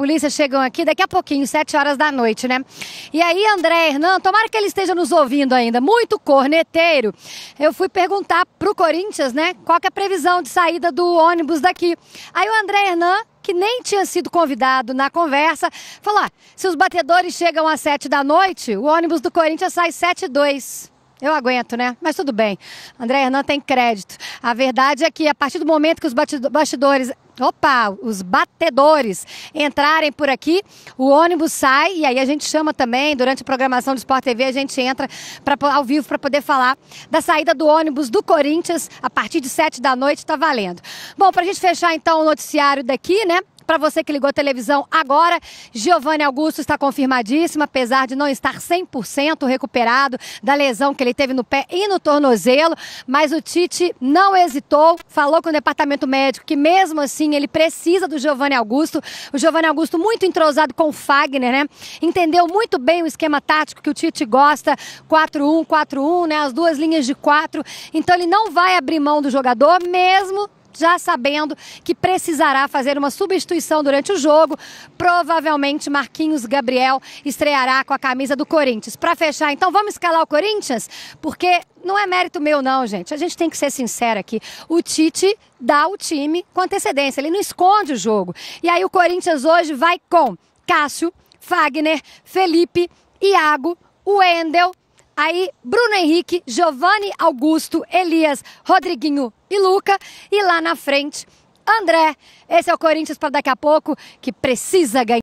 polícias chegam aqui daqui a pouquinho, sete horas da noite, né? E aí, André Hernan, tomara que ele esteja nos ouvindo ainda, muito corneteiro. Eu fui perguntar pro Corinthians, né, qual que é a previsão de saída do ônibus daqui. Aí o André Hernan que nem tinha sido convidado na conversa, falou: ah, se os batedores chegam às sete da noite, o ônibus do Corinthians sai sete e dois. Eu aguento, né? Mas tudo bem. André Hernan tem crédito. A verdade é que a partir do momento que os bastidores opa, os batedores entrarem por aqui, o ônibus sai e aí a gente chama também, durante a programação do Sport TV, a gente entra pra, ao vivo para poder falar da saída do ônibus do Corinthians a partir de 7 da noite, está valendo. Bom, para a gente fechar então o noticiário daqui, né? Para você que ligou a televisão agora, Giovanni Augusto está confirmadíssimo, apesar de não estar 100% recuperado da lesão que ele teve no pé e no tornozelo, mas o Tite não hesitou, falou com o departamento médico que mesmo assim ele precisa do Giovanni Augusto. O Giovanni Augusto muito entrosado com o Fagner, né? Entendeu muito bem o esquema tático que o Tite gosta, 4-1, 4-1, né? As duas linhas de quatro. Então ele não vai abrir mão do jogador, mesmo já sabendo que precisará fazer uma substituição durante o jogo. Provavelmente Marquinhos Gabriel estreará com a camisa do Corinthians. Para fechar, então vamos escalar o Corinthians, porque não é mérito meu não, gente. A gente tem que ser sincero aqui. O Tite dá o time com antecedência, ele não esconde o jogo. E aí o Corinthians hoje vai com Cássio, Fagner, Felipe, Iago, Wendel, aí Bruno Henrique, Giovanni Augusto, Elias, Rodriguinho e Luca. E lá na frente, André. Esse é o Corinthians para daqui a pouco, que precisa ganhar.